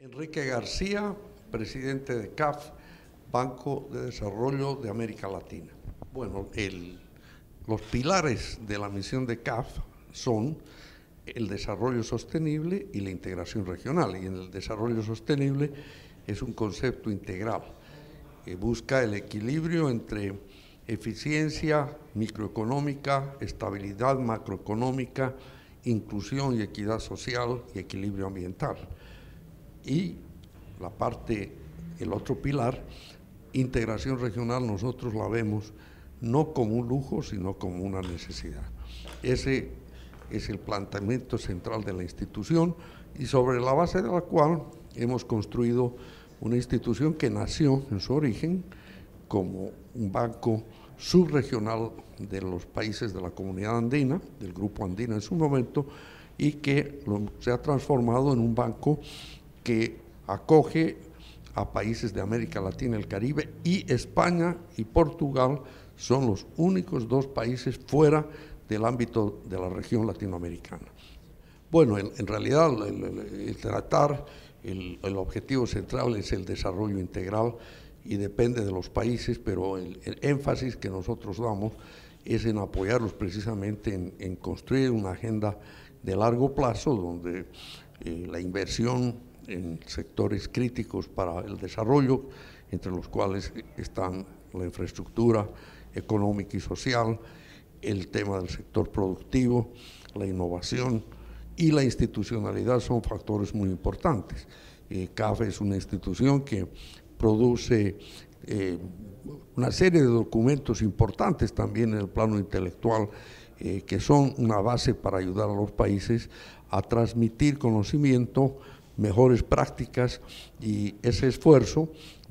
Enrique García, presidente de CAF, Banco de Desarrollo de América Latina. Bueno, los pilares de la misión de CAF son el desarrollo sostenible y la integración regional. Y en el desarrollo sostenible es un concepto integral que busca el equilibrio entre eficiencia microeconómica, estabilidad macroeconómica, inclusión y equidad social y equilibrio ambiental. Y la parte, el otro pilar, integración regional, nosotros la vemos no como un lujo, sino como una necesidad. Ese es el planteamiento central de la institución y sobre la base de la cual hemos construido una institución que nació en su origen como un banco subregional de los países de la comunidad andina, del grupo andino en su momento, y que se ha transformado en un banco que acoge a países de América Latina, y el Caribe y España y Portugal son los únicos dos países fuera del ámbito de la región latinoamericana. Bueno, en, realidad el, tratar, el, objetivo central es el desarrollo integral y depende de los países, pero el, énfasis que nosotros damos es en apoyarlos precisamente en, construir una agenda de largo plazo donde eh, la inversión en sectores críticos para el desarrollo, entre los cuales están la infraestructura económica y social, el tema del sector productivo, la innovación y la institucionalidad son factores muy importantes. Eh, CAFE es una institución que produce eh, una serie de documentos importantes también en el plano intelectual eh, que son una base para ayudar a los países a transmitir conocimiento, mejores prácticas y ese esfuerzo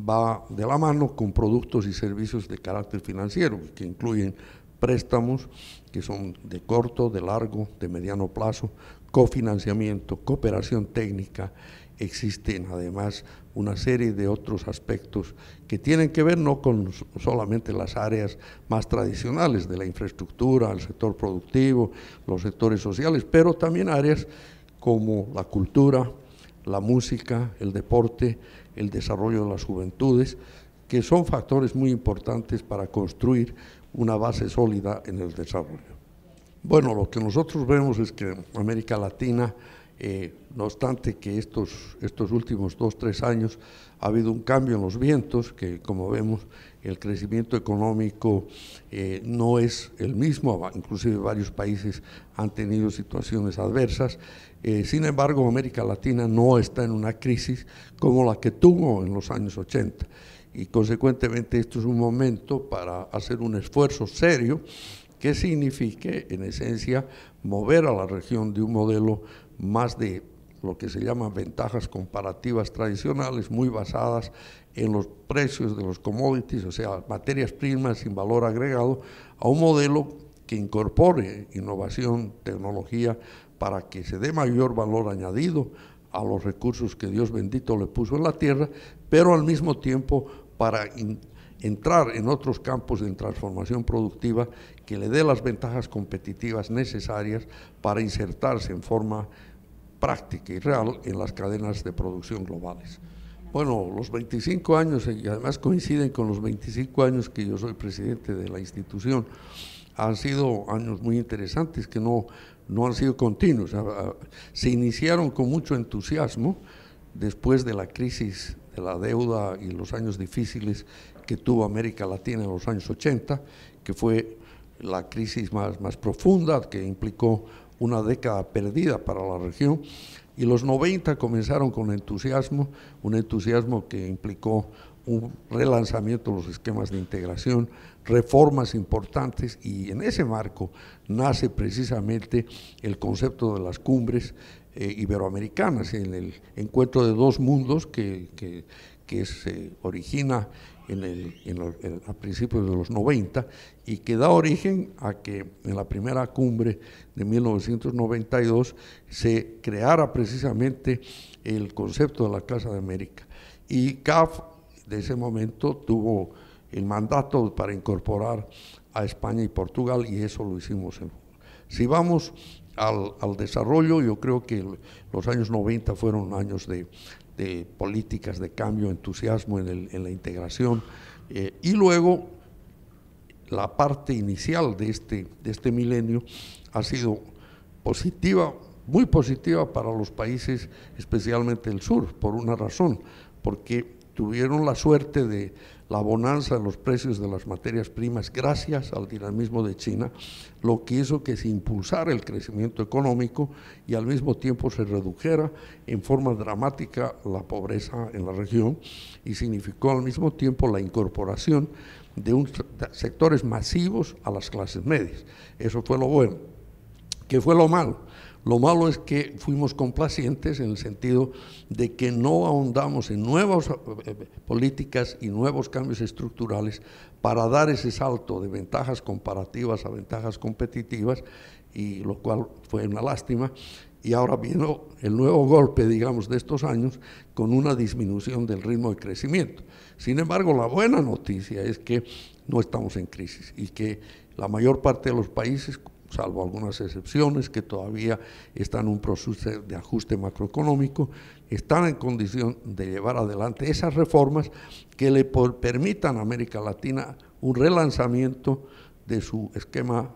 va de la mano con productos y servicios de carácter financiero, que incluyen préstamos que son de corto, de largo, de mediano plazo, cofinanciamiento, cooperación técnica. Existen además una serie de otros aspectos que tienen que ver no con solamente las áreas más tradicionales de la infraestructura, el sector productivo, los sectores sociales, pero también áreas como la cultura, la música, el deporte, el desarrollo de las juventudes, que son factores muy importantes para construir una base sólida en el desarrollo. Bueno, lo que nosotros vemos es que América Latina, eh, no obstante que estos, estos últimos dos, tres años ha habido un cambio en los vientos, que como vemos el crecimiento económico eh, no es el mismo, inclusive varios países han tenido situaciones adversas, eh, sin embargo, América Latina no está en una crisis como la que tuvo en los años 80 y consecuentemente esto es un momento para hacer un esfuerzo serio que signifique, en esencia, mover a la región de un modelo más de lo que se llaman ventajas comparativas tradicionales, muy basadas en los precios de los commodities, o sea, materias primas sin valor agregado, a un modelo que incorpore innovación, tecnología, para que se dé mayor valor añadido a los recursos que Dios bendito le puso en la tierra, pero al mismo tiempo para entrar en otros campos de transformación productiva que le dé las ventajas competitivas necesarias para insertarse en forma práctica y real en las cadenas de producción globales bueno, los 25 años, y además coinciden con los 25 años que yo soy presidente de la institución, han sido años muy interesantes que no, no han sido continuos. Se iniciaron con mucho entusiasmo después de la crisis de la deuda y los años difíciles que tuvo América Latina en los años 80, que fue la crisis más, más profunda que implicó una década perdida para la región. Y los 90 comenzaron con entusiasmo, un entusiasmo que implicó un relanzamiento de los esquemas de integración, reformas importantes y en ese marco nace precisamente el concepto de las cumbres eh, iberoamericanas, en el encuentro de dos mundos que, se origina en el, en a principios de los 90 y que da origen a que en la primera cumbre de 1992 se creara precisamente el concepto de la Casa de América. Y CAF de ese momento tuvo el mandato para incorporar a España y Portugal y eso lo hicimos en si vamos al, desarrollo. Yo creo que los años 90 fueron años de, políticas de cambio, entusiasmo en, la integración. Eh, y luego, la parte inicial de este, de este milenio ha sido positiva, muy positiva para los países, especialmente el sur, por una razón, porque tuvieron la suerte de la bonanza de los precios de las materias primas gracias al dinamismo de China, lo que hizo que se impulsara el crecimiento económico y al mismo tiempo se redujera en forma dramática la pobreza en la región y significó al mismo tiempo la incorporación de, un, de sectores masivos a las clases medias. Eso fue lo bueno. ¿Qué fue lo malo? Lo malo es que fuimos complacientes en el sentido de que no ahondamos en nuevas eh, políticas y nuevos cambios estructurales para dar ese salto de ventajas comparativas a ventajas competitivas, y lo cual fue una lástima. Y ahora vino el nuevo golpe, digamos, de estos años con una disminución del ritmo de crecimiento. Sin embargo, la buena noticia es que no estamos en crisis y que la mayor parte de los países salvo algunas excepciones que todavía están en un proceso de ajuste macroeconómico, están en condición de llevar adelante esas reformas que le permitan a América Latina un relanzamiento de su esquema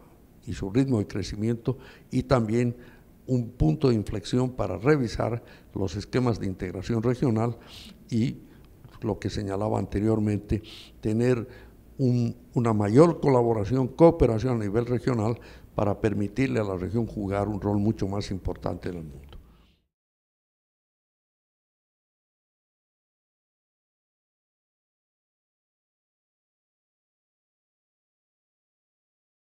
y su ritmo de crecimiento y también un punto de inflexión para revisar los esquemas de integración regional y lo que señalaba anteriormente, tener una mayor colaboración, cooperación a nivel regional para permitirle a la región jugar un rol mucho más importante en el mundo.